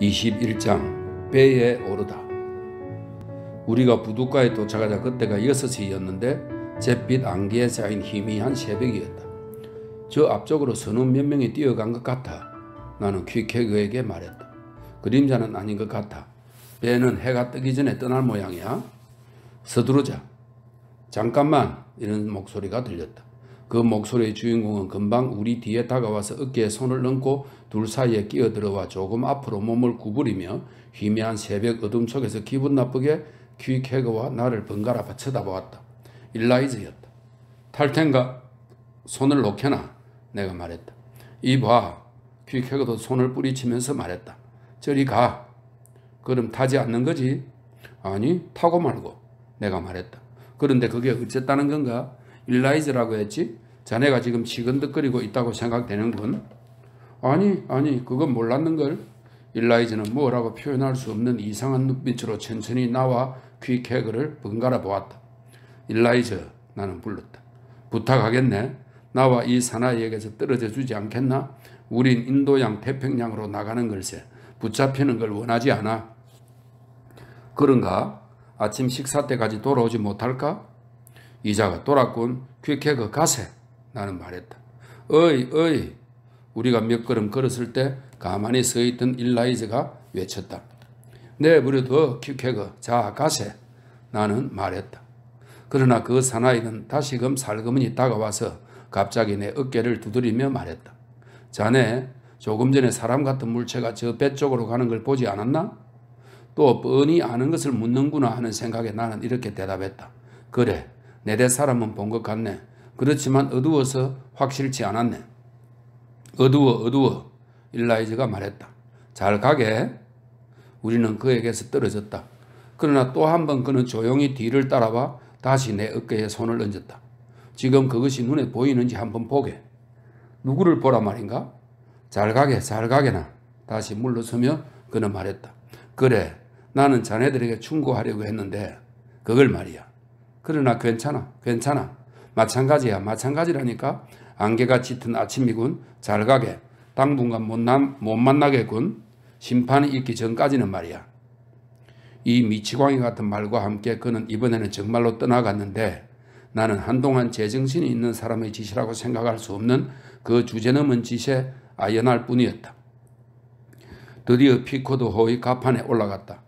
21장 배에 오르다 우리가 부두가에 도착하자 그때가 6시였는데 잿빛 안개에 쌓인 희미한 새벽이었다. 저 앞쪽으로 서너 몇 명이 뛰어간 것 같아. 나는 퀵해그에게 말했다. 그림자는 아닌 것 같아. 배는 해가 뜨기 전에 떠날 모양이야. 서두르자. 잠깐만 이런 목소리가 들렸다. 그 목소리의 주인공은 금방 우리 뒤에 다가와서 어깨에 손을 얹고 둘 사이에 끼어들어와 조금 앞으로 몸을 구부리며 희미한 새벽 어둠 속에서 기분 나쁘게 퀴케그와 나를 번갈아 쳐다보았다. 일라이즈였다. 탈텐가? 손을 놓게나? 내가 말했다. 이봐. 퀴케그도 손을 뿌리치면서 말했다. 저리 가. 그럼 타지 않는 거지? 아니, 타고 말고. 내가 말했다. 그런데 그게 어쨌다는 건가? 일라이즈라고 했지? 자네가 지금 시근득거리고 있다고 생각되는군. 아니 아니 그건 몰랐는걸. 일라이즈는 뭐라고 표현할 수 없는 이상한 눈빛으로 천천히 나와 퀵해그를 번갈아 보았다. 일라이즈 나는 불렀다. 부탁하겠네. 나와 이 사나이에게서 떨어져 주지 않겠나? 우린 인도양 태평양으로 나가는 걸세. 붙잡히는 걸 원하지 않아. 그런가? 아침 식사 때까지 돌아오지 못할까? 이자가 돌았군. 퀵해그 가세. 나는 말했다. 어이 어이 우리가 몇 걸음 걸었을 때 가만히 서 있던 일라이즈가 외쳤다. 내버려둬 퀵해그 자 가세. 나는 말했다. 그러나 그 사나이는 다시금 살그머 다가와서 갑자기 내 어깨를 두드리며 말했다. 자네 조금 전에 사람 같은 물체가 저 배 쪽으로 가는 걸 보지 않았나? 또 뻔히 아는 것을 묻는구나 하는 생각에 나는 이렇게 대답했다. 그래 내대 사람은 본 것 같네. 그렇지만 어두워서 확실치 않았네. 어두워 어두워 일라이즈가 말했다. 잘 가게. 우리는 그에게서 떨어졌다. 그러나 또 한 번 그는 조용히 뒤를 따라와 다시 내 어깨에 손을 얹었다. 지금 그것이 눈에 보이는지 한 번 보게. 누구를 보란 말인가? 잘 가게 잘 가게나. 다시 물러서며 그는 말했다. 그래 나는 자네들에게 충고하려고 했는데 그걸 말이야. 그러나 괜찮아, 괜찮아. 마찬가지야, 마찬가지라니까. 안개가 짙은 아침이군. 잘 가게. 당분간 못, 남, 못 만나겠군. 심판이 있기 전까지는 말이야. 이 미치광이 같은 말과 함께 그는 이번에는 정말로 떠나갔는데 나는 한동안 제정신이 있는 사람의 짓이라고 생각할 수 없는 그 주제넘은 짓에 아연할 뿐이었다. 드디어 피코드 호의 가판에 올라갔다.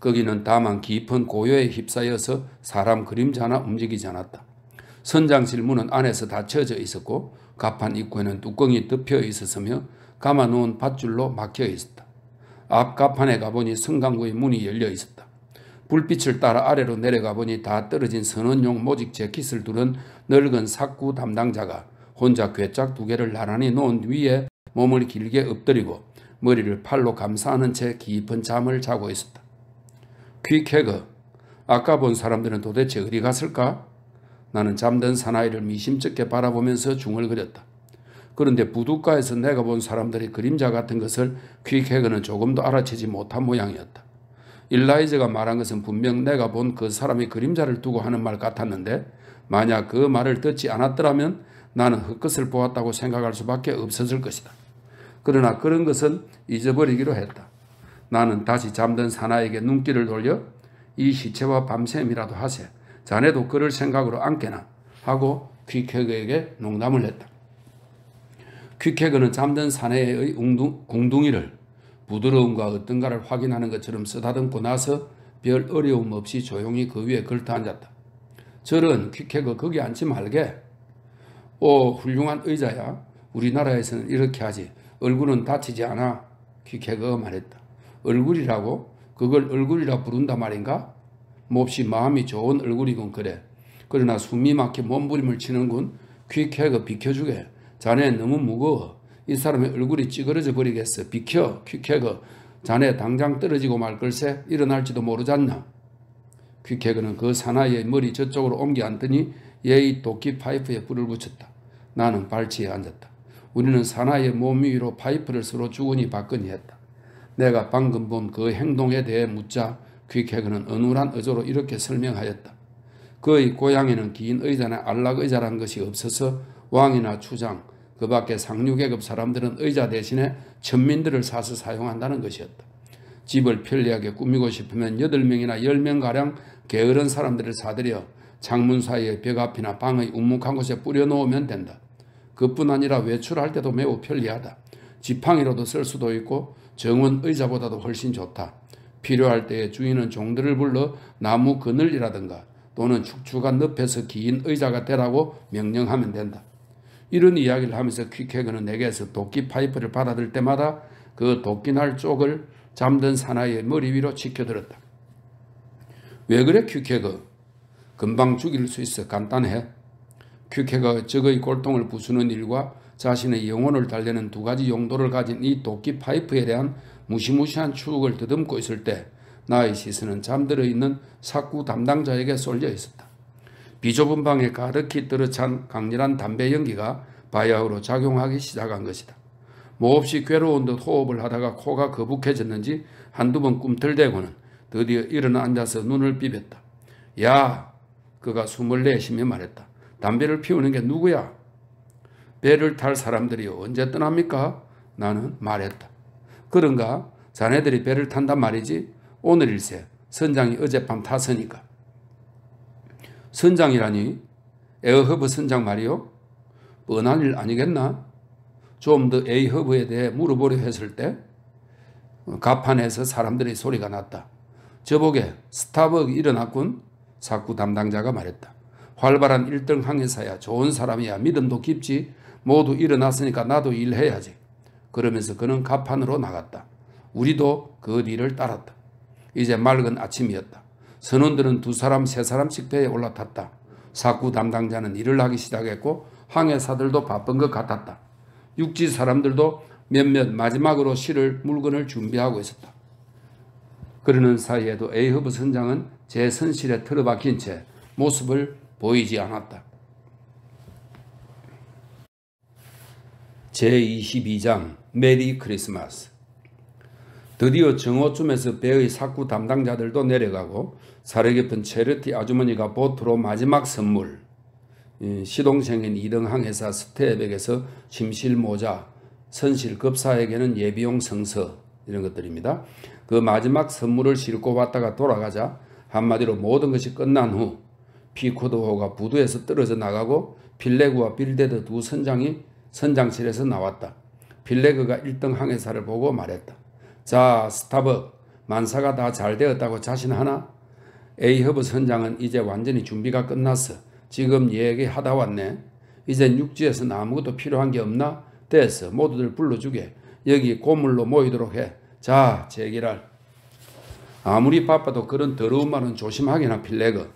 거기는 다만 깊은 고요에 휩싸여서 사람 그림자나 움직이지 않았다. 선장실 문은 안에서 닫혀져 있었고 가판 입구에는 뚜껑이 덮여 있었으며 감아놓은 밧줄로 막혀 있었다. 앞 가판에 가보니 승강구의 문이 열려 있었다. 불빛을 따라 아래로 내려가 보니 다 떨어진 선원용 모직 재킷을 두른 늙은 삭구 담당자가 혼자 괴짝 두 개를 나란히 놓은 위에 몸을 길게 엎드리고 머리를 팔로 감싸는 채 깊은 잠을 자고 있었다. 퀵해거. 아까 본 사람들은 도대체 어디 갔을까? 나는 잠든 사나이를 미심쩍게 바라보면서 중얼거렸다. 그런데 부두가에서 내가 본 사람들의 그림자 같은 것을 퀵해거는 조금도 알아채지 못한 모양이었다. 일라이저가 말한 것은 분명 내가 본 그 사람의 그림자를 두고 하는 말 같았는데 만약 그 말을 듣지 않았더라면 나는 헛것을 보았다고 생각할 수밖에 없었을 것이다. 그러나 그런 것은 잊어버리기로 했다. 나는 다시 잠든 사나에게 눈길을 돌려 이 시체와 밤샘이라도 하세. 자네도 그럴 생각으로 앉게나 하고 퀵헤그에게 농담을 했다. 퀵헤그는 잠든 사내의 웅둥, 궁둥이를 부드러움과 어떤가를 확인하는 것처럼 쓰다듬고 나서 별 어려움 없이 조용히 그 위에 걸터 앉았다. 절은 퀵헤그 거기 앉지 말게. 오 훌륭한 의자야. 우리나라에서는 이렇게 하지. 얼굴은 다치지 않아. 퀵헤그가 말했다. 얼굴이라고? 그걸 얼굴이라 부른다 말인가? 몹시 마음이 좋은 얼굴이군 그래. 그러나 숨이 막혀 몸부림을 치는군. 퀵해가 그 비켜주게. 자네 너무 무거워. 이 사람의 얼굴이 찌그러져 버리겠어. 비켜 퀵해가. 그. 자네 당장 떨어지고 말 걸세. 일어날지도 모르잖나. 퀵해그는 그 사나이의 머리 저쪽으로 옮겨 앉더니 예의 도끼 파이프에 불을 붙였다. 나는 발치에 앉았다. 우리는 사나이의 몸 위로 파이프를 서로 주거니 받거니 했다. 내가 방금 본 그 행동에 대해 묻자 귀해그는은울한의조로 이렇게 설명하였다. 그의 고향에는 긴 의자나 안락의자란 것이 없어서 왕이나 추장, 그 밖에 상류계급 사람들은 의자 대신에 천민들을 사서 사용한다는 것이었다. 집을 편리하게 꾸미고 싶으면 8명이나 10명가량 게으른 사람들을 사들여 창문 사이에 벽 앞이나 방의 우묵한 곳에 뿌려놓으면 된다. 그뿐 아니라 외출할 때도 매우 편리하다. 지팡이로도 쓸 수도 있고 정은 의자보다도 훨씬 좋다. 필요할 때에 주인은 종들을 불러 나무 그늘이라든가 또는 축축한 늪에서 긴 의자가 되라고 명령하면 된다. 이런 이야기를 하면서 퀵해그는 내게서 도끼 파이프를 받아들 때마다 그 도끼날 쪽을 잠든 사나이의 머리 위로 지켜들었다. 왜 그래 퀵해그? 금방 죽일 수 있어 간단해. 퀵해가 적의 골통을 부수는 일과 자신의 영혼을 달래는 두 가지 용도를 가진 이 도끼 파이프에 대한 무시무시한 추억을 더듬고 있을 때 나의 시선은 잠들어 있는 사구 담당자에게 쏠려 있었다. 비좁은 방에 가득히 떨어찬 강렬한 담배 연기가 바야흐로 작용하기 시작한 것이다. 몹시 괴로운 듯 호흡을 하다가 코가 거북해졌는지 한두 번 꿈틀대고는 드디어 일어나 앉아서 눈을 비볐다. 야! 그가 숨을 내쉬며 말했다. 담배를 피우는 게 누구야? 배를 탈 사람들이 언제 떠납니까? 나는 말했다. 그런가? 자네들이 배를 탄단 말이지? 오늘일세. 선장이 어젯밤 탔으니까. 선장이라니? 에어허브 선장 말이요? 뻔한 일 아니겠나? 좀 더 에이허브에 대해 물어보려 했을 때 가판에서 사람들의 소리가 났다. 저보게 스타벅 일어났군? 사쿠 담당자가 말했다. 활발한 1등 항해사야 좋은 사람이야 믿음도 깊지 모두 일어났으니까 나도 일해야지. 그러면서 그는 가판으로 나갔다. 우리도 그 뒤를 따랐다. 이제 맑은 아침이었다. 선원들은 두 사람 세 사람씩 배에 올라탔다. 사구 담당자는 일을 하기 시작했고 항해사들도 바쁜 것 같았다. 육지 사람들도 몇몇 마지막으로 실을 물건을 준비하고 있었다. 그러는 사이에도 에이허브 선장은 제 선실에 틀어박힌 채 모습을 보이지 않았다. 제22장 메리 크리스마스 드디어 정오쯤에서 배의 사구 담당자들도 내려가고 살려 깊은 체르티 아주머니가 보트로 마지막 선물 시동생인 이등항회사 스테에에서 침실 모자, 선실 급사에게는 예비용 성서 이런 것들입니다. 그 마지막 선물을 싣고 왔다가 돌아가자 한마디로 모든 것이 끝난 후 피코드호가 부두에서 떨어져 나가고 필레그와 빌데드 두 선장이 선장실에서 나왔다. 빌레그가 1등 항해사를 보고 말했다. 자, 스타벅. 만사가 다 잘 되었다고 자신하나? 에이허브 선장은 이제 완전히 준비가 끝났어. 지금 얘기하다 왔네. 이젠 육지에서 아무것도 필요한 게 없나? 됐어. 모두들 불러주게. 여기 고물로 모이도록 해. 자, 제기랄. 아무리 바빠도 그런 더러운 말은 조심하게나 필레그.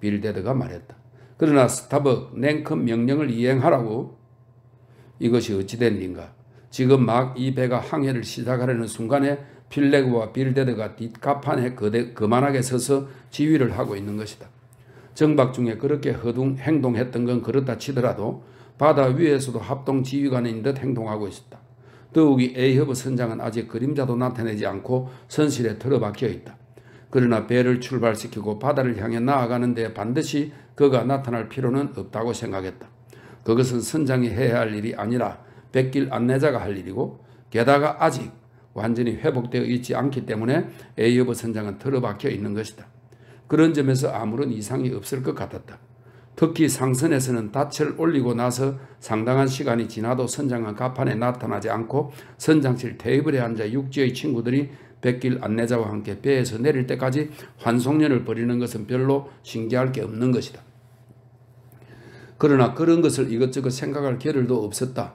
빌데드가 말했다. 그러나 스타벅 냉큼 명령을 이행하라고 이것이 어찌된 일인가? 지금 막 이 배가 항해를 시작하려는 순간에 필레그와 빌데드가 뒷갑판에 거대, 거만하게 서서 지휘를 하고 있는 것이다. 정박 중에 그렇게 허둥 행동했던 건 그렇다 치더라도 바다 위에서도 합동 지휘관인 듯 행동하고 있었다. 더욱이 A협의 선장은 아직 그림자도 나타내지 않고 선실에 틀어박혀 있다. 그러나 배를 출발시키고 바다를 향해 나아가는데 반드시 그가 나타날 필요는 없다고 생각했다. 그것은 선장이 해야 할 일이 아니라 백길 안내자가 할 일이고 게다가 아직 완전히 회복되어 있지 않기 때문에 에이오버 선장은 틀어박혀 있는 것이다. 그런 점에서 아무런 이상이 없을 것 같았다. 특히 상선에서는 닻을 올리고 나서 상당한 시간이 지나도 선장은 가판에 나타나지 않고 선장실 테이블에 앉아 육지의 친구들이 백길 안내자와 함께 배에서 내릴 때까지 환송년을 벌이는 것은 별로 신기할 게 없는 것이다. 그러나 그런 것을 이것저것 생각할 겨를도 없었다.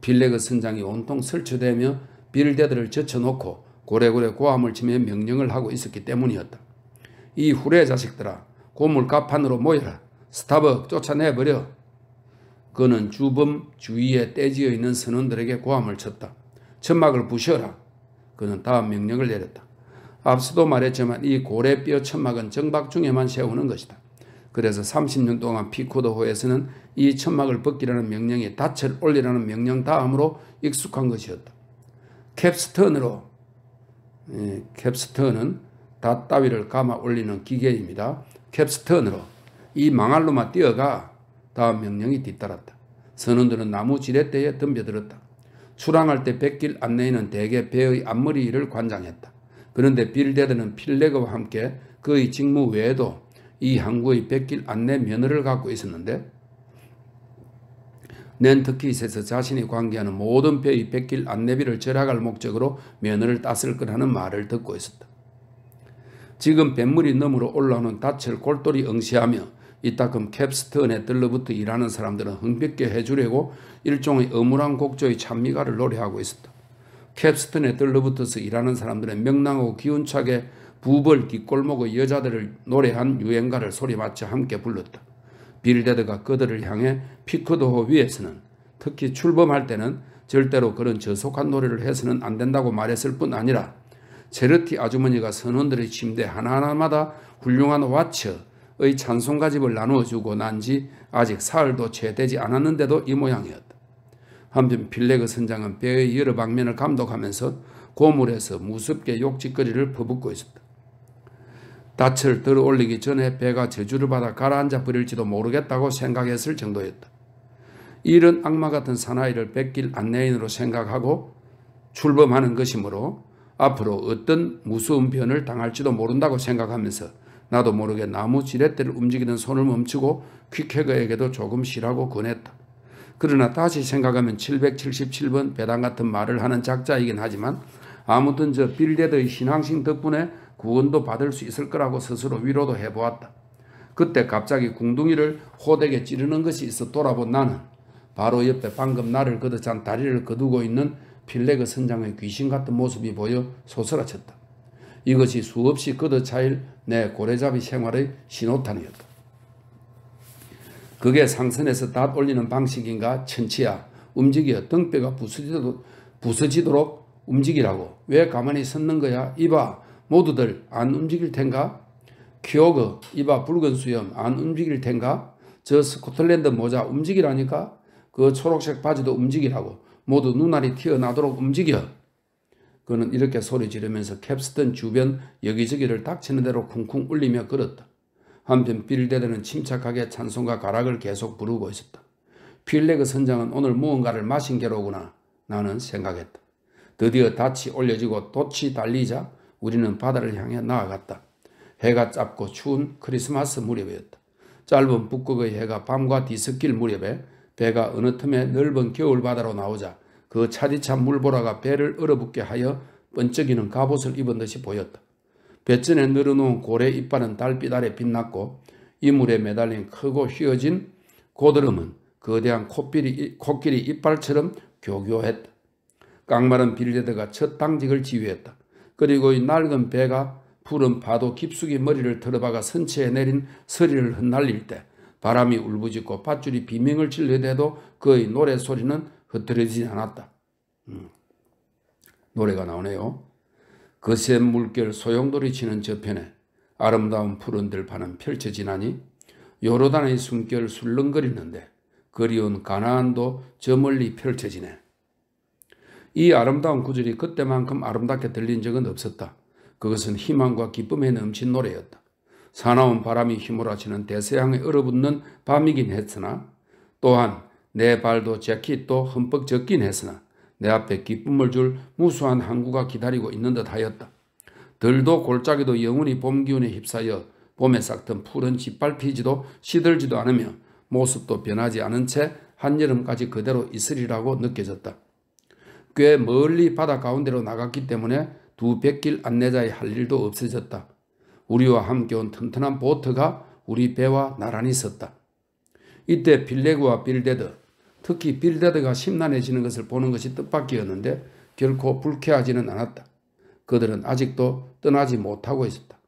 빌레그 선장이 온통 설치되며 빌대들을 젖혀놓고 고래고래 고함을 치며 명령을 하고 있었기 때문이었다. 이 후레 자식들아 고물 갑판으로 모여라. 스타벅 쫓아내버려. 그는 주범 주위에 떼지어 있는 선원들에게 고함을 쳤다. 천막을 부셔라. 그는 다음 명령을 내렸다. 앞서도 말했지만 이 고래뼈 천막은 정박 중에만 세우는 것이다. 그래서 30년 동안 피코더호에서는 이 천막을 벗기라는 명령이 닻을 올리라는 명령 다음으로 익숙한 것이었다. 캡스턴으로 예, 캡스턴은 닻 따위를 감아 올리는 기계입니다. 캡스턴으로 이망할로만 뛰어가 다음 명령이 뒤따랐다. 선원들은 나무 지렛대에 덤벼들었다. 출항할 때 백길 안내인은 대개 배의 앞머리를 관장했다. 그런데 빌데드는 필레그와 함께 그의 직무 외에도 이 항구의 뺏길 안내 면허를 갖고 있었는데 낸터키에서 자신이 관계하는 모든 배의 뺏길 안내비를 절약할 목적으로 면허를 땄을 거라는 말을 듣고 있었다. 지금 뱃물이 너머로 올라오는 닻을 골똘히 응시하며 이따금 캡스턴에 들러붙어 일하는 사람들은 흥겹게 해주려고 일종의 어물한 곡조의 찬미가를 노래하고 있었다. 캡스턴에 들러붙어서 일하는 사람들은 명랑하고 기운차게 부벌뒷골목의 여자들을 노래한 유행가를 소리 맞춰 함께 불렀다. 빌데드가 그들을 향해 피크도호 위에서는 특히 출범할 때는 절대로 그런 저속한 노래를 해서는 안 된다고 말했을 뿐 아니라 체르티 아주머니가 선원들의 침대 하나하나마다 훌륭한 와처의 찬송가집을 나누어주고 난 지 아직 사흘도 채 되지 않았는데도 이 모양이었다. 한편 빌레그 선장은 뼈의 여러 방면을 감독하면서 고물에서 무섭게 욕짓거리를 퍼붓고 있었다. 닻을 들어 올리기 전에 배가 제주를 받아 가라앉아 버릴지도 모르겠다고 생각했을 정도였다. 이런 악마 같은 사나이를 뺏길 안내인으로 생각하고 출범하는 것이므로 앞으로 어떤 무서운 변을 당할지도 모른다고 생각하면서 나도 모르게 나무 지렛대를 움직이는 손을 멈추고 퀵해거에게도 조금 쉬라고 권했다. 그러나 다시 생각하면 777번 배당 같은 말을 하는 작자이긴 하지만 아무튼 저 빌데드의 신앙심 덕분에 구원도 받을 수 있을 거라고 스스로 위로도 해보았다. 그때 갑자기 궁둥이를 호되게 찌르는 것이 있어 돌아본 나는 바로 옆에 방금 나를 거둬찬 다리를 거두고 있는 필레그 선장의 귀신 같은 모습이 보여 소스라쳤다. 이것이 수없이 거둬차일 내 고래잡이 생활의 신호탄이었다. 그게 상선에서 닷 올리는 방식인가 천치야 움직여 등뼈가 부서지도록 움직이라고 왜 가만히 섰는 거야 이봐 모두들 안 움직일 텐가? 키오그 이봐 붉은 수염 안 움직일 텐가? 저 스코틀랜드 모자 움직이라니까? 그 초록색 바지도 움직이라고 모두 눈알이 튀어나도록 움직여. 그는 이렇게 소리 지르면서 캡스턴 주변 여기저기를 닥치는 대로 쿵쿵 울리며 걸었다. 한편 빌데드는 침착하게 찬송과 가락을 계속 부르고 있었다. 필레그 선장은 오늘 무언가를 마신 게로구나 나는 생각했다. 드디어 닻이 올려지고 돛이 달리자 우리는 바다를 향해 나아갔다. 해가 짧고 추운 크리스마스 무렵이었다. 짧은 북극의 해가 밤과 뒤섞일 무렵에 배가 어느 틈에 넓은 겨울바다로 나오자 그 차디찬 물보라가 배를 얼어붙게 하여 번쩍이는 갑옷을 입은 듯이 보였다. 배전에 늘어놓은 고래 이빨은 달빛 아래 빛났고 이물에 매달린 크고 휘어진 고드름은 거대한 코끼리, 코끼리 이빨처럼 교교했다. 깡마른 빌레드가 첫 당직을 지휘했다. 그리고 이 낡은 배가 푸른 파도 깊숙이 머리를 들어박아 선체에 내린 서리를 흩날릴 때 바람이 울부짖고 밧줄이 비명을 질려대도 그의 노래소리는 흐트러지지 않았다. 음. 노래가 나오네요. 그새 물결 소용돌이 치는 저편에 아름다운 푸른 들판은 펼쳐지나니 요로단의 숨결 술렁거리는데 그리운 가나안도 저 멀리 펼쳐지네. 이 아름다운 구절이 그때만큼 아름답게 들린 적은 없었다. 그것은 희망과 기쁨에 넘친 노래였다. 사나운 바람이 휘몰아치는 대서양에 얼어붙는 밤이긴 했으나 또한 내 발도 재킷도 흠뻑 젖긴 했으나 내 앞에 기쁨을 줄 무수한 항구가 기다리고 있는 듯 하였다. 들도 골짜기도 영원히 봄 기운에 휩싸여 봄에 싹 든 푸른 짓밟히지도 시들지도 않으며 모습도 변하지 않은 채 한여름까지 그대로 있으리라고 느껴졌다. 꽤 멀리 바다 가운데로 나갔기 때문에 두 백길 안내자의 할 일도 없어졌다. 우리와 함께 온 튼튼한 보트가 우리 배와 나란히 섰다. 이때 빌레그와 빌데드, 특히 빌데드가 심란해지는 것을 보는 것이 뜻밖이었는데 결코 불쾌하지는 않았다. 그들은 아직도 떠나지 못하고 있었다.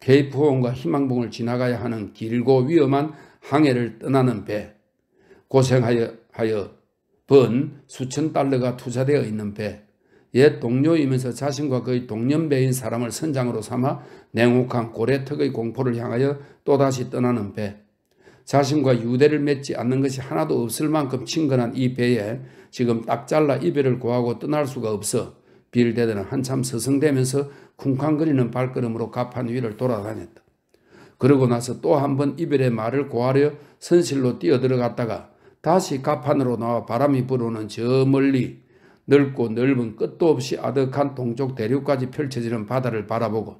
케이프호원과 희망봉을 지나가야 하는 길고 위험한 항해를 떠나는 배, 고생하여 하여 번 수천 달러가 투자되어 있는 배, 옛 동료이면서 자신과 그의 동년배인 사람을 선장으로 삼아 냉혹한 고래턱의 공포를 향하여 또다시 떠나는 배, 자신과 유대를 맺지 않는 것이 하나도 없을 만큼 친근한 이 배에 지금 딱 잘라 이별을 구하고 떠날 수가 없어 빌데드는 한참 서성대면서 쿵쾅거리는 발걸음으로 갑판 위를 돌아다녔다. 그러고 나서 또 한 번 이별의 말을 고하려 선실로 뛰어들어갔다가 다시 가판으로 나와 바람이 불어오는 저 멀리 넓고 넓은 끝도 없이 아득한 동쪽 대륙까지 펼쳐지는 바다를 바라보고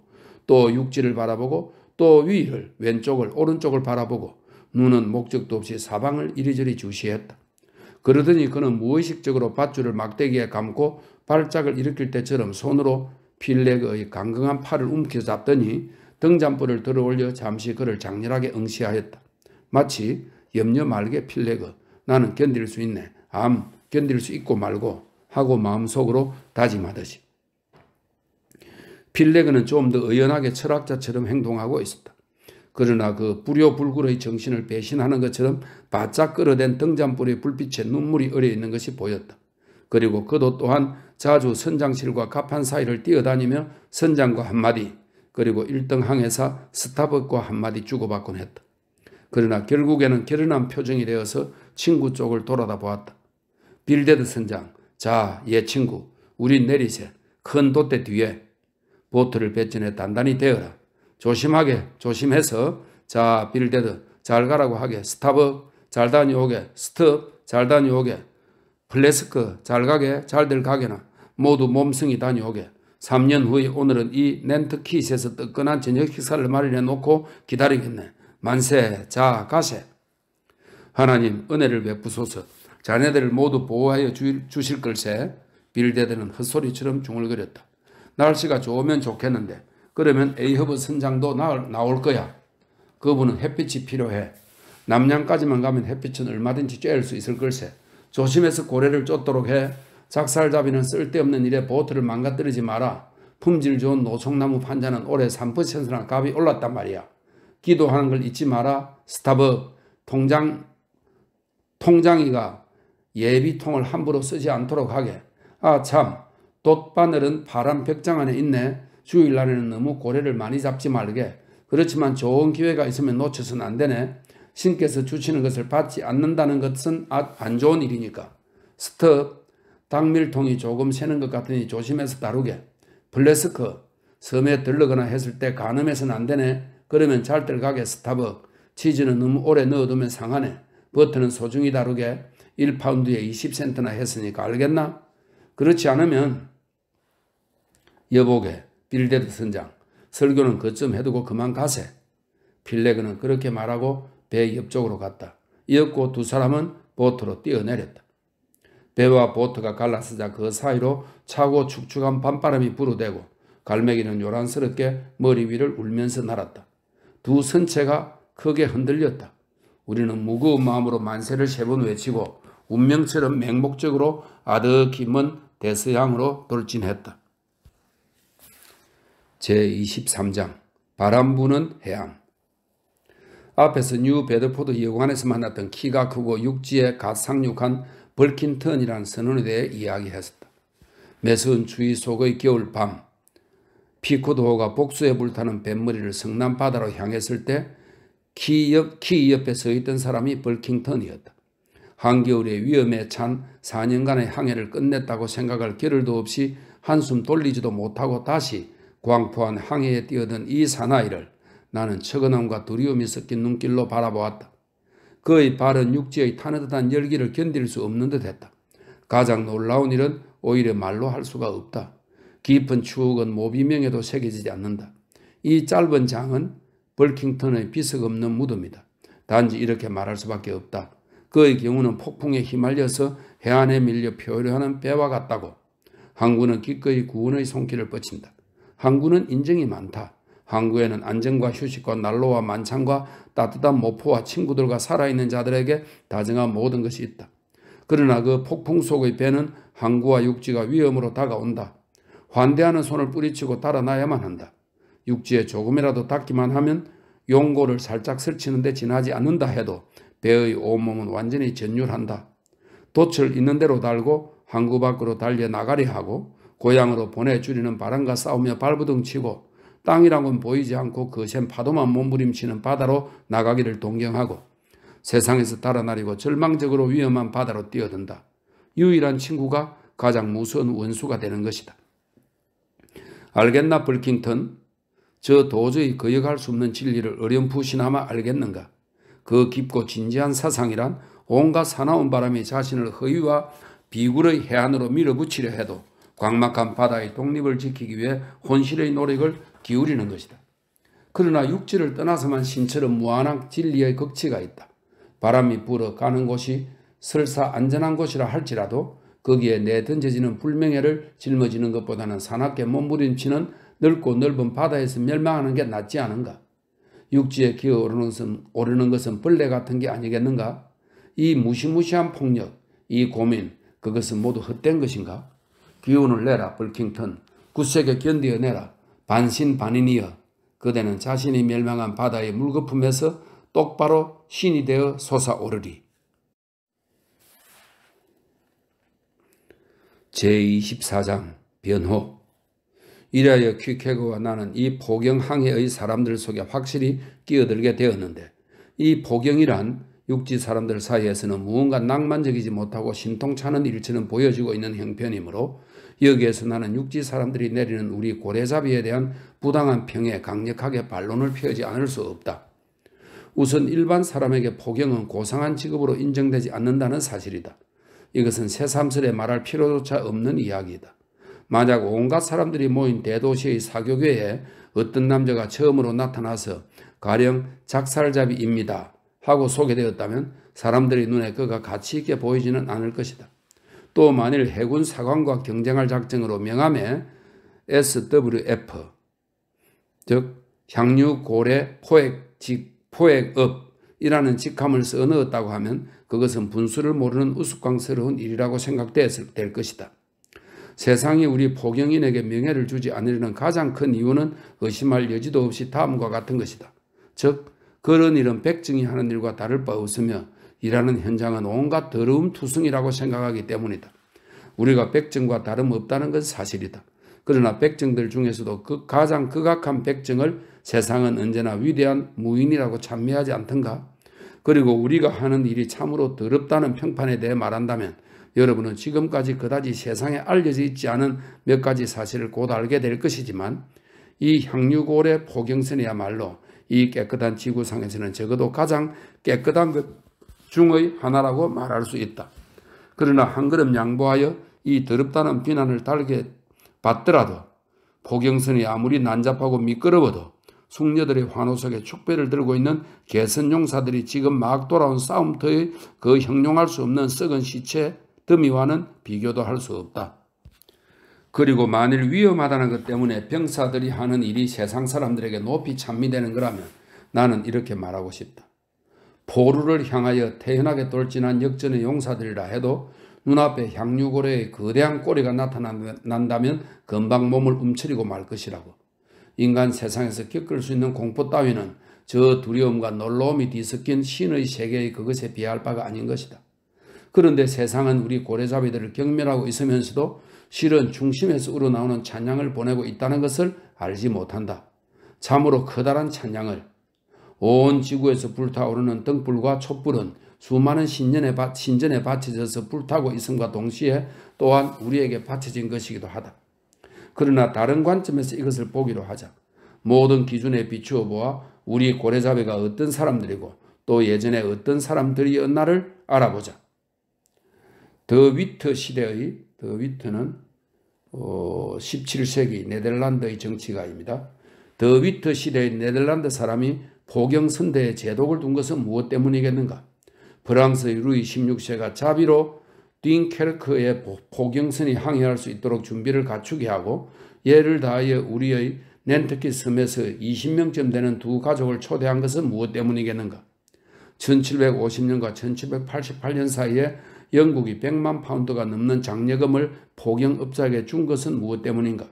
또 육지를 바라보고 또 위를 왼쪽을 오른쪽을 바라보고 눈은 목적도 없이 사방을 이리저리 주시했다. 그러더니 그는 무의식적으로 밧줄을 막대기에 감고 발작을 일으킬 때처럼 손으로 필렉의 강경한 팔을 움켜잡더니 등잔불을 들어올려 잠시 그를 장렬하게 응시하였다. 마치 염려 말게 필렉의 나는 견딜 수 있네. 암 견딜 수 있고 말고 하고 마음속으로 다짐하듯이. 필레그는 좀 더 의연하게 철학자처럼 행동하고 있었다. 그러나 그 불효불굴의 정신을 배신하는 것처럼 바짝 끌어댄 등잔불의 불빛에 눈물이 어려 있는 것이 보였다. 그리고 그도 또한 자주 선장실과 갑판 사이를 뛰어다니며 선장과 한마디 그리고 1등 항해사 스타벅과 한마디 주고받곤 했다. 그러나 결국에는 결연한 표정이 되어서 친구 쪽을 돌아다 보았다. 빌데드 선장, 자, 예 친구, 우리 내리세. 큰 돛대 뒤에 보트를 배전해 단단히 대어라. 조심하게, 조심해서, 자, 빌데드, 잘 가라고 하게, 스타업잘 다녀오게, 스톱, 잘 다녀오게, 플래스크, 잘 가게, 잘들 가게나, 모두 몸승이 다녀오게. 3년 후에 오늘은 이렌트킷에서 뜨끈한 저녁 식사를 마련해 놓고 기다리겠네. 만세, 자, 가세. 하나님 은혜를 베푸소서 자네들을 모두 보호하여 주실 걸세 빌데드는 헛소리처럼 중얼거렸다. 날씨가 좋으면 좋겠는데 그러면 에이허브 선장도 나올 거야. 그분은 햇빛이 필요해. 남양까지만 가면 햇빛은 얼마든지 쬐을 수 있을 걸세. 조심해서 고래를 쫓도록 해. 작살잡이는 쓸데없는 일에 보트를 망가뜨리지 마라. 품질 좋은 노송나무 판자는 올해 3%나 값이 올랐단 말이야. 기도하는 걸 잊지 마라. 스타벅 통장 통장이가 예비통을 함부로 쓰지 않도록 하게. 아, 참. 돗바늘은 바람 벽장 안에 있네. 주일날에는 너무 고래를 많이 잡지 말게. 그렇지만 좋은 기회가 있으면 놓쳐선 안 되네. 신께서 주시는 것을 받지 않는다는 것은 아, 안 좋은 일이니까. 스톱. 당밀통이 조금 새는 것 같으니 조심해서 다루게. 블레스크. 섬에 들르거나 했을 때 가늠해서는 안 되네. 그러면 잘들 가게 스타벅. 치즈는 너무 오래 넣어두면 상하네. 버터는 소중히 다루게 1파운드에 20센트나 했으니까 알겠나? 그렇지 않으면 여보게 빌데드 선장 설교는 그쯤 해두고 그만 가세. 필레그는 그렇게 말하고 배 옆쪽으로 갔다. 이었고 두 사람은 보트로 뛰어내렸다. 배와 보트가 갈라서자 그 사이로 차고 축축한 밤바람이 불어대고 갈매기는 요란스럽게 머리 위를 울면서 날았다. 두 선체가 크게 흔들렸다. 우리는 무거운 마음으로 만세를 세 번 외치고 운명처럼 맹목적으로 아득히은 대서양으로 돌진했다. 제23장 바람 부는 해양 앞에서 뉴 베드포드 여관에서 만났던 키가 크고 육지에 갓 상륙한 벌킨턴이라는 선원에 대해 이야기했었다. 매서운 추위 속의 겨울 밤 피코드호가 복수에 불타는 뱃머리를 성남 바다로 향했을 때 키, 옆, 키 옆에 서 있던 사람이 벌킹턴이었다. 한겨울의 위험에 찬 4년간의 항해를 끝냈다고 생각할 겨를도 없이 한숨 돌리지도 못하고 다시 광포한 항해에 뛰어든 이 사나이를 나는 처근함과 두려움이 섞인 눈길로 바라보았다. 그의 발은 육지의 타느듯한 열기를 견딜 수 없는 듯했다. 가장 놀라운 일은 오히려 말로 할 수가 없다. 깊은 추억은 모비명에도 새겨지지 않는다. 이 짧은 장은 벌킹턴의 비석 없는 무덤이다. 단지 이렇게 말할 수밖에 없다. 그의 경우는 폭풍에 휘말려서 해안에 밀려 표류하는 배와 같다고. 항구는 기꺼이 구원의 손길을 뻗친다. 항구는 인정이 많다. 항구에는 안정과 휴식과 난로와 만찬과 따뜻한 모포와 친구들과 살아있는 자들에게 다정한 모든 것이 있다. 그러나 그 폭풍 속의 배는 항구와 육지가 위험으로 다가온다. 환대하는 손을 뿌리치고 달아나야만 한다. 육지에 조금이라도 닿기만 하면 용고를 살짝 설치는데 지나지 않는다 해도 배의 온몸은 완전히 전율한다. 돛을 있는 대로 달고 항구 밖으로 달려 나가려 하고 고향으로 보내주리는 바람과 싸우며 발부둥 치고 땅이랑은 보이지 않고 거센 그 파도만 몸부림치는 바다로 나가기를 동경하고 세상에서 달아나리고 절망적으로 위험한 바다로 뛰어든다. 유일한 친구가 가장 무서운 원수가 되는 것이다. 알겠나, 불킹턴? 저 도저히 거역할 수 없는 진리를 어렴풋이나마 알겠는가? 그 깊고 진지한 사상이란 온갖 사나운 바람이 자신을 허위와 비굴의 해안으로 밀어붙이려 해도 광막한 바다의 독립을 지키기 위해 혼실의 노력을 기울이는 것이다. 그러나 육지를 떠나서만 신처럼 무한한 진리의 극치가 있다. 바람이 불어 가는 곳이 설사 안전한 곳이라 할지라도 거기에 내던져지는 불명예를 짊어지는 것보다는 사납게 몸부림치는 넓고 넓은 바다에서 멸망하는 게 낫지 않은가? 육지에 기어 오르는 것은, 오르는 것은 벌레 같은 게 아니겠는가? 이 무시무시한 폭력, 이 고민, 그것은 모두 헛된 것인가? 기운을 내라, 벌킹턴. 굳세게 견디내라 반신반인이여. 그대는 자신이 멸망한 바다의 물거품에서 똑바로 신이 되어 솟아오르리. 제24장 변호 이래야 퀵해그와 나는 이 포경항해의 사람들 속에 확실히 끼어들게 되었는데 이 포경이란 육지 사람들 사이에서는 무언가 낭만적이지 못하고 신통찮은 일처는 보여지고 있는 형편이므로 여기에서 나는 육지 사람들이 내리는 우리 고래잡이에 대한 부당한 평에 강력하게 반론을 피하지 않을 수 없다. 우선 일반 사람에게 포경은 고상한 직업으로 인정되지 않는다는 사실이다. 이것은 새삼스레 말할 필요조차 없는 이야기이다. 만약 온갖 사람들이 모인 대도시의 사교교에 어떤 남자가 처음으로 나타나서 가령 작살잡이입니다 하고 소개되었다면 사람들의 눈에 그가 가치 있게 보이지는 않을 것이다. 또 만일 해군 사관과 경쟁할 작정으로 명함에 SWF 즉 향유 고래 포획 직 포획업이라는 직함을 써넣었다고 하면 그것은 분수를 모르는 우스꽝스러운 일이라고 생각될 것이다. 세상이 우리 포경인에게 명예를 주지 않으려는 가장 큰 이유는 의심할 여지도 없이 다음과 같은 것이다. 즉 그런 일은 백증이 하는 일과 다를 바 없으며 일하는 현장은 온갖 더러움 투성이라고 생각하기 때문이다. 우리가 백증과 다름없다는 건 사실이다. 그러나 백증들 중에서도 그 가장 극악한 백증을 세상은 언제나 위대한 무인이라고 찬미하지 않던가? 그리고 우리가 하는 일이 참으로 더럽다는 평판에 대해 말한다면 여러분은 지금까지 그다지 세상에 알려져 있지 않은 몇 가지 사실을 곧 알게 될 것이지만 이 향유골의 포경선이야말로 이 깨끗한 지구상에서는 적어도 가장 깨끗한 것 중의 하나라고 말할 수 있다. 그러나 한 걸음 양보하여 이 더럽다는 비난을 달게 받더라도 포경선이 아무리 난잡하고 미끄러워도 숙녀들의 환호 속에 축배를 들고 있는 개선용사들이 지금 막 돌아온 싸움터에그 형용할 수 없는 썩은 시체 더미와는 비교도 할 수 없다. 그리고 만일 위험하다는 것 때문에 병사들이 하는 일이 세상 사람들에게 높이 찬미되는 거라면 나는 이렇게 말하고 싶다. 포루를 향하여 태연하게 돌진한 역전의 용사들이라 해도 눈앞에 향유고래의 거대한 꼬리가 나타난다면 금방 몸을 움츠리고 말 것이라고. 인간 세상에서 겪을 수 있는 공포 따위는 저 두려움과 놀라움이 뒤섞인 신의 세계의 그것에 비할 바가 아닌 것이다. 그런데 세상은 우리 고래잡이들을 경멸하고 있으면서도 실은 중심에서 우러나오는 찬양을 보내고 있다는 것을 알지 못한다. 참으로 커다란 찬양을 온 지구에서 불타오르는 등불과 촛불은 수많은 신년에, 바, 신전에 바쳐져서 불타고 있음과 동시에 또한 우리에게 바쳐진 것이기도 하다. 그러나 다른 관점에서 이것을 보기로 하자. 모든 기준에 비추어 보아 우리 고래잡이가 어떤 사람들이고 또 예전에 어떤 사람들이었나를 알아보자. 더 위트 시대의 더 위트는 어 17세기 네덜란드의 정치가입니다. 더 위트 시대의 네덜란드 사람이 포경 선대에 제독을 둔 것은 무엇 때문이겠는가? 프랑스의 루이 16세가 자비로 띵케크의 포경선이 항해할 수 있도록 준비를 갖추게 하고 예를 다하여 우리의 낸터키 섬에서 20명쯤 되는 두 가족을 초대한 것은 무엇 때문이겠는가? 1750년과 1788년 사이에 영국이 100만 파운드가 넘는 장려금을 포경업자에게 준 것은 무엇 때문인가?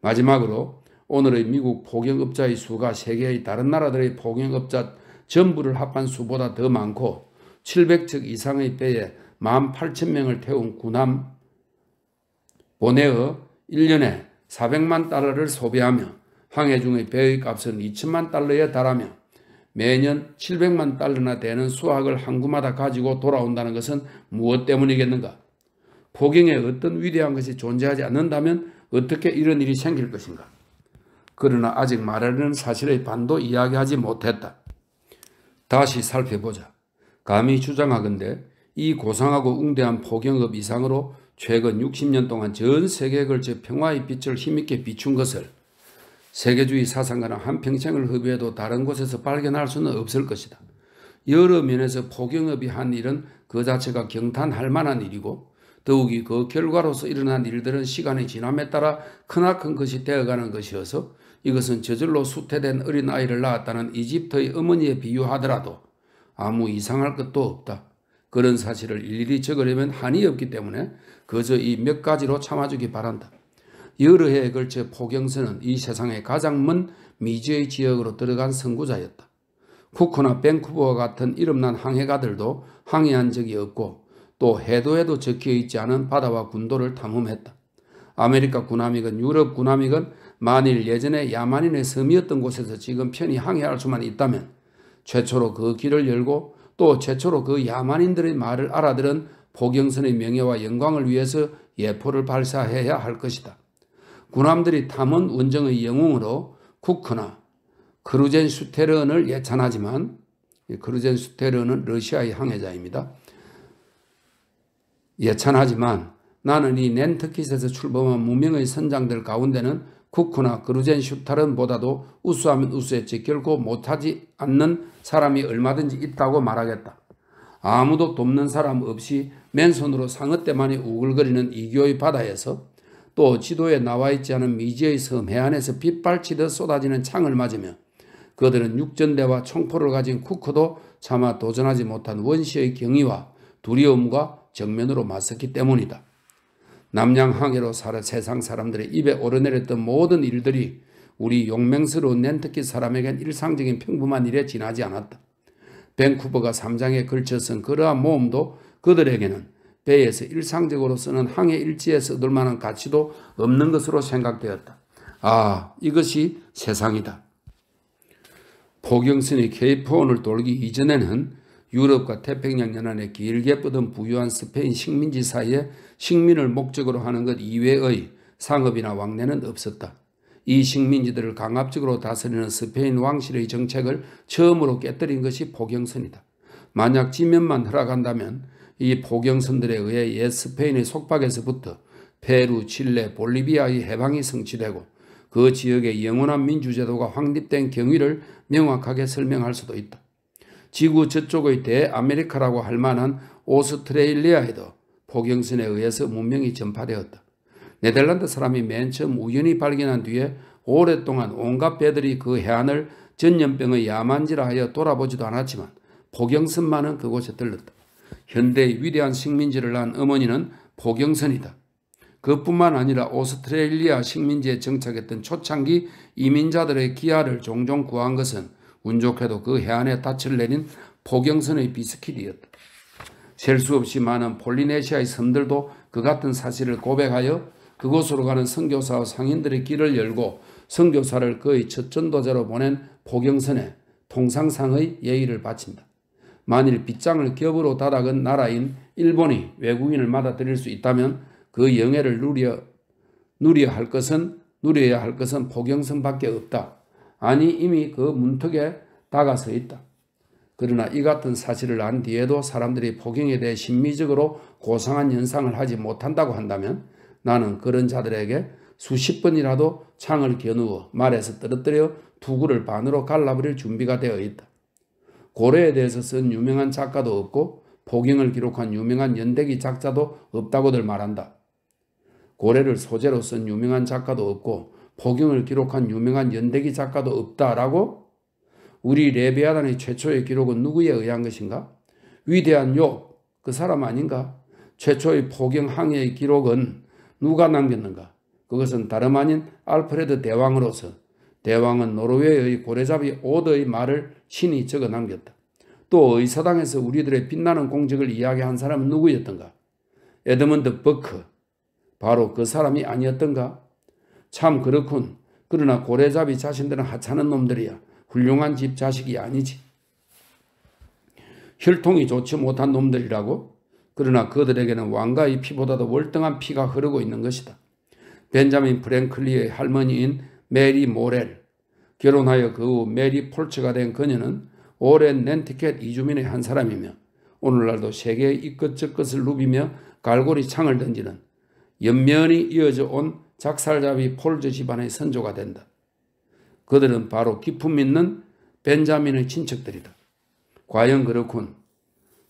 마지막으로 오늘의 미국 포경업자의 수가 세계의 다른 나라들의 포경업자 전부를 합한 수보다 더 많고 700척 이상의 배에 1 8 0명을 태운 군함 보네어 1년에 400만 달러를 소비하며 항해 중의 배의 값은 2천만 달러에 달하며 매년 700만 달러나 되는 수확을 항구마다 가지고 돌아온다는 것은 무엇 때문이겠는가? 포경에 어떤 위대한 것이 존재하지 않는다면 어떻게 이런 일이 생길 것인가? 그러나 아직 말하는 사실의 반도 이야기하지 못했다. 다시 살펴보자. 감히 주장하건대 이 고상하고 웅대한 포경업 이상으로 최근 60년 동안 전 세계에 걸쳐 평화의 빛을 힘있게 비춘 것을 세계주의 사상가는 한평생을 흡입해도 다른 곳에서 발견할 수는 없을 것이다. 여러 면에서 포경업이 한 일은 그 자체가 경탄할 만한 일이고 더욱이 그 결과로서 일어난 일들은 시간이 지남에 따라 크나큰 것이 되어가는 것이어서 이것은 저절로 수태된 어린아이를 낳았다는 이집트의 어머니에 비유하더라도 아무 이상할 것도 없다. 그런 사실을 일일이 적으려면 한이 없기 때문에 그저 이 몇 가지로 참아주기 바란다. 여러 해에 걸쳐 포경선은 이 세상의 가장 먼 미지의 지역으로 들어간 선구자였다. 쿠크나 밴쿠버와 같은 이름난 항해가들도 항해한 적이 없고 또 해도에도 적혀있지 않은 바다와 군도를 탐험했다. 아메리카 군함익은 유럽 군함익은 만일 예전에 야만인의 섬이었던 곳에서 지금 편히 항해할 수만 있다면 최초로 그 길을 열고 또 최초로 그 야만인들의 말을 알아들은 포경선의 명예와 영광을 위해서 예포를 발사해야 할 것이다. 군함들이 탐은 운정의 영웅으로 쿠크나 크루젠슈테르는 예찬하지만 크루젠슈테르는 러시아의 항해자입니다. 예찬하지만 나는 이 낸트킷에서 출범한 무명의 선장들 가운데는 쿠크나 그루젠슈타른보다도 우수하면 우수했지 결코 못하지 않는 사람이 얼마든지 있다고 말하겠다. 아무도 돕는 사람 없이 맨손으로 상어 때만이 우글거리는 이교의 바다에서 또 지도에 나와 있지 않은 미지의 섬 해안에서 빗발치듯 쏟아지는 창을 맞으며 그들은 육전대와 총포를 가진 쿠커도 차마 도전하지 못한 원시의 경위와 두려움과 정면으로 맞섰기 때문이다. 남양 항해로 살아 세상 사람들의 입에 오르내렸던 모든 일들이 우리 용맹스러운 낸트키 사람에겐 일상적인 평범한 일에 지나지 않았다. 밴쿠버가 3장에 걸쳐 쓴 그러한 모험도 그들에게는 배에서 일상적으로 쓰는 항해 일지에 서 얻을 만한 가치도 없는 것으로 생각되었다. 아, 이것이 세상이다. 포경선이 케이프온을 돌기 이전에는 유럽과 태평양 연안에 길게 뻗은 부유한 스페인 식민지 사이에 식민을 목적으로 하는 것 이외의 상업이나 왕래는 없었다. 이 식민지들을 강압적으로 다스리는 스페인 왕실의 정책을 처음으로 깨뜨린 것이 포경선이다. 만약 지면만 흘러간다면 이 포경선들에 의해 옛 스페인의 속박에서부터 페루, 칠레, 볼리비아의 해방이 성취되고 그 지역의 영원한 민주제도가 확립된 경위를 명확하게 설명할 수도 있다. 지구 저쪽의 대아메리카라고 할 만한 오스트레일리아에도 포경선에 의해서 문명이 전파되었다. 네덜란드 사람이 맨 처음 우연히 발견한 뒤에 오랫동안 온갖 배들이 그 해안을 전염병의 야만지라 하여 돌아보지도 않았지만 포경선만은 그곳에 들렀다. 현대의 위대한 식민지를 낳은 어머니는 포경선이다. 그뿐만 아니라 오스트레일리아 식민지에 정착했던 초창기 이민자들의 기아를 종종 구한 것은 운 좋게도 그 해안에 닻을 내린 포경선의 비스킷이었다. 셀 수 없이 많은 폴리네시아의 섬들도 그 같은 사실을 고백하여 그곳으로 가는 선교사와 상인들의 길을 열고 선교사를 그의 첫 전도자로 보낸 포경선에 통상상의 예의를 바친다. 만일 빗장을 겹으로 다아은 나라인 일본이 외국인을 받아들일 수 있다면 그 영예를 누려 누려 할 것은 누려야 할 것은 포경선밖에 없다. 아니 이미 그 문턱에 다가서 있다. 그러나 이 같은 사실을 안 뒤에도 사람들이 포경에 대해 심미적으로 고상한 연상을 하지 못한다고 한다면 나는 그런 자들에게 수십 번이라도 창을 겨누어 말에서 떨어뜨려 두구를 반으로 갈라버릴 준비가 되어 있다. 고래에 대해서 쓴 유명한 작가도 없고 포경을 기록한 유명한 연대기 작자도 없다고들 말한다. 고래를 소재로 쓴 유명한 작가도 없고 포경을 기록한 유명한 연대기 작가도 없다라고 우리 레비아단의 최초의 기록은 누구에 의한 것인가? 위대한 욕, 그 사람 아닌가? 최초의 포경 항해의 기록은 누가 남겼는가? 그것은 다름 아닌 알프레드 대왕으로서 대왕은 노르웨이의 고래잡이 오더의 말을 신이 적어 남겼다. 또 의사당에서 우리들의 빛나는 공적을 이야기한 사람은 누구였던가? 에드먼드 버크. 바로 그 사람이 아니었던가? 참 그렇군. 그러나 고래잡이 자신들은 하찮은 놈들이야. 훌륭한 집 자식이 아니지. 혈통이 좋지 못한 놈들이라고? 그러나 그들에게는 왕가의 피보다도 월등한 피가 흐르고 있는 것이다. 벤자민 프랭클리의 할머니인 메리 모렐. 결혼하여 그 후 메리 폴츠가 된 그녀는 오랜 렌티켓 이주민의 한 사람이며 오늘날도 세계의 이끝저끝을 누비며 갈고리 창을 던지는 연면이 이어져 온 작살잡이 폴즈 집안의 선조가 된다. 그들은 바로 기품 있는 벤자민의 친척들이다. 과연 그렇군.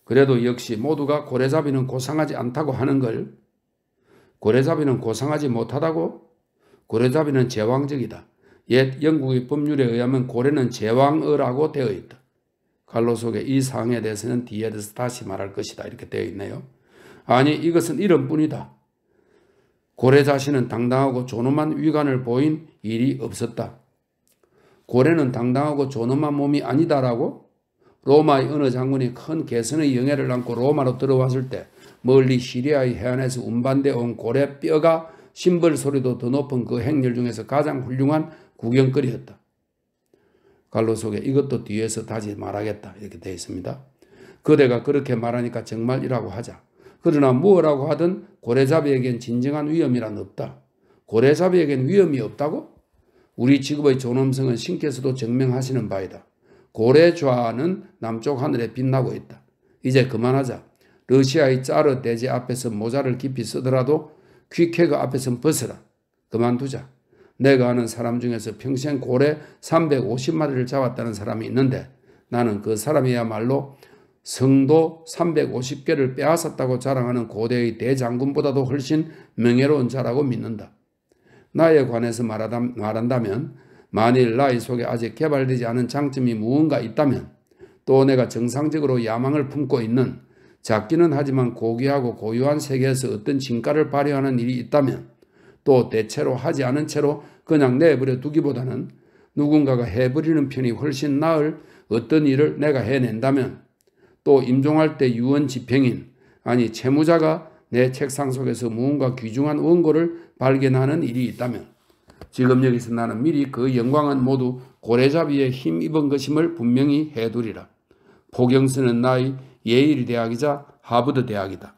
그래도 역시 모두가 고래잡이는 고상하지 않다고 하는 걸 고래잡이는 고상하지 못하다고 고려잡이는 제왕적이다. 옛 영국의 법률에 의하면 고래는 제왕어라고 되어 있다. 갈로 속의이 사항에 대해서는 뒤에 대해서 다시 말할 것이다. 이렇게 되어 있네요. 아니 이것은 이름뿐이다. 고래 자신은 당당하고 존엄한 위관을 보인 일이 없었다. 고래는 당당하고 존엄한 몸이 아니다라고 로마의 어느 장군이 큰 개선의 영예를 안고 로마로 들어왔을 때 멀리 시리아의 해안에서 운반되어 온 고래 뼈가 심벌 소리도 더 높은 그 행렬 중에서 가장 훌륭한 구경거리였다. 갈로 속에 이것도 뒤에서 다시 말하겠다 이렇게 되어 있습니다. 그대가 그렇게 말하니까 정말이라고 하자. 그러나 무엇라고 하든 고래잡이에겐 진정한 위험이란 없다. 고래잡이에겐 위험이 없다고? 우리 직업의 존엄성은 신께서도 증명하시는 바이다. 고래좌는 남쪽 하늘에 빛나고 있다. 이제 그만하자. 러시아의 짜르 대지 앞에서 모자를 깊이 쓰더라도 귀케가 앞에선 벗어라. 그만두자. 내가 아는 사람 중에서 평생 고래 350마리를 잡았다는 사람이 있는데 나는 그 사람이야말로 성도 350개를 빼앗았다고 자랑하는 고대의 대장군보다도 훨씬 명예로운 자라고 믿는다. 나에 관해서 말하다, 말한다면 만일 나의 속에 아직 개발되지 않은 장점이 무언가 있다면 또 내가 정상적으로 야망을 품고 있는 작기는 하지만 고귀하고 고유한 세계에서 어떤 진가를 발휘하는 일이 있다면 또 대체로 하지 않은 채로 그냥 내버려 두기보다는 누군가가 해버리는 편이 훨씬 나을 어떤 일을 내가 해낸다면 또 임종할 때 유언 집행인 아니 채무자가 내 책상 속에서 무언가 귀중한 원고를 발견하는 일이 있다면 지금 여기서 나는 미리 그 영광은 모두 고래잡이에 힘입은 것임을 분명히 해두리라. 포경스는 나의 예일 대학이자 하버드 대학이다.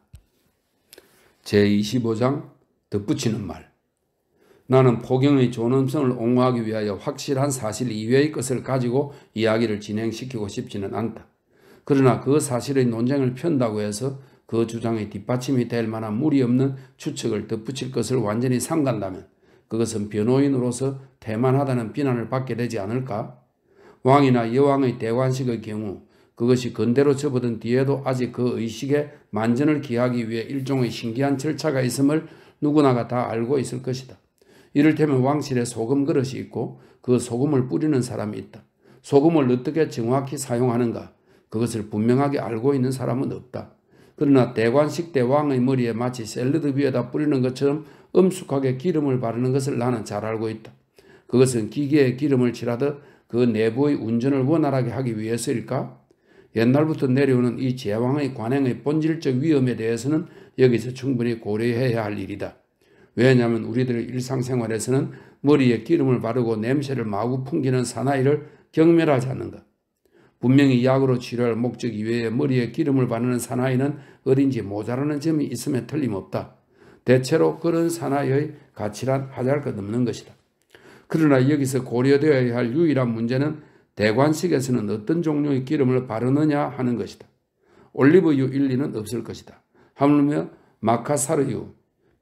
제25장 덧붙이는 말 나는 포경의 존엄성을 옹호하기 위하여 확실한 사실 이외의 것을 가지고 이야기를 진행시키고 싶지는 않다. 그러나 그 사실의 논쟁을 편다고 해서 그 주장의 뒷받침이 될 만한 무리 없는 추측을 덧붙일 것을 완전히 삼간다면 그것은 변호인으로서 대만하다는 비난을 받게 되지 않을까? 왕이나 여왕의 대관식의 경우 그것이 근대로 접어든 뒤에도 아직 그 의식에 만전을 기하기 위해 일종의 신기한 절차가 있음을 누구나가 다 알고 있을 것이다. 이를테면 왕실에 소금 그릇이 있고 그 소금을 뿌리는 사람이 있다. 소금을 어떻게 정확히 사용하는가 그것을 분명하게 알고 있는 사람은 없다. 그러나 대관식 때 왕의 머리에 마치 샐러드 위에다 뿌리는 것처럼 엄숙하게 기름을 바르는 것을 나는 잘 알고 있다. 그것은 기계에 기름을 칠하듯 그 내부의 운전을 원활하게 하기 위해서일까? 옛날부터 내려오는 이 제왕의 관행의 본질적 위험에 대해서는 여기서 충분히 고려해야 할 일이다. 왜냐하면 우리들의 일상생활에서는 머리에 기름을 바르고 냄새를 마구 풍기는 사나이를 경멸하지 않는가. 분명히 약으로 치료할 목적 이외에 머리에 기름을 바르는 사나이는 어딘지 모자라는 점이 있음에 틀림없다. 대체로 그런 사나이의 가치란 하잘것 없는 것이다. 그러나 여기서 고려되어야 할 유일한 문제는 대관식에서는 어떤 종류의 기름을 바르느냐 하는 것이다. 올리브유 1, 2는 없을 것이다. 하물며 마카사르유,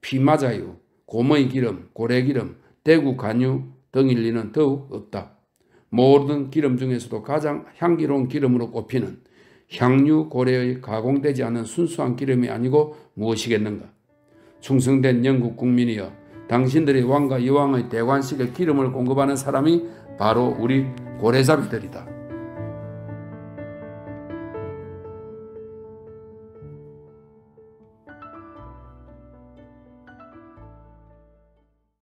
피마자유, 고모의 기름, 고래기름, 대구 간유 등 일리는 더욱 없다. 모든 기름 중에서도 가장 향기로운 기름으로 꼽히는 향유 고래의 가공되지 않은 순수한 기름이 아니고 무엇이겠는가? 충성된 영국 국민이여 당신들의 왕과 여왕의 대관식에 기름을 공급하는 사람이 바로 우리 고래잡이들이다.